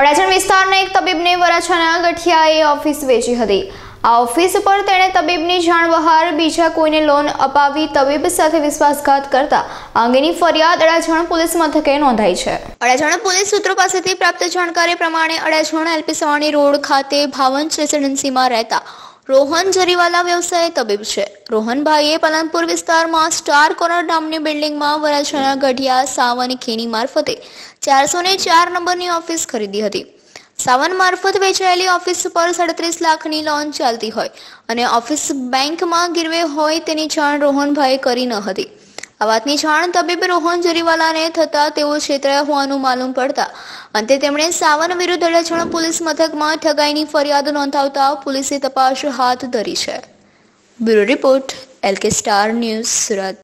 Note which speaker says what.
Speaker 1: અડાજણ વિસ્તારના એક તબીબને વરાછાના ગઠિયાએ ઓફિસ વેચી હતી આ ઓફિસ પર તેણે તબીબની જાણ બહાર બીજા કોઈને લોન અપાવી તબીબ સાથે વિશ્વાસઘાત કરતા આ અંગેની ફરિયાદ અડાજણ પોલીસ મથકે નોંધાઈ છે અડાજણ પોલીસ સૂત્રો પાસેથી પ્રાપ્ત જાણકારી પ્રમાણે અડાજણ એલપી સવાણી રોડ ખાતે ભાવંશ રેસિડેન્સીમાં રહેતા રોહન જરીવાલા વ્યવસાય તબીબ છે રોહનભાઈએ પલનપુર વિસ્તારમાં સ્ટાર કોર્નર નામની બિલ્ડિંગમાં વરાછાના ગઢિયા સાવન ખીણી મારફતે ચારસો ને ચાર નંબરની ઓફિસ ખરીદી હતી સાવન મારફત વેચાયેલી ઓફિસ પર સાડત્રીસ લાખની લોન ચાલતી હોય અને ઓફિસ બેંકમાં ગીરવે હોય તેની જાણ રોહનભાઈ કરી ન હતી આ વાતની જાણ તબીબ રોહન જરીવાલાને થતા તેઓ છેતરાયા હોવાનું માલુમ પડતા અંતે તેમણે સાવન વિરુદ્ધ અડાજણ પોલીસ મથકમાં ઠગાઈની ફરિયાદ નોંધાવતા પોલીસે તપાસ હાથ ધરી છે bureau report LK star news Surat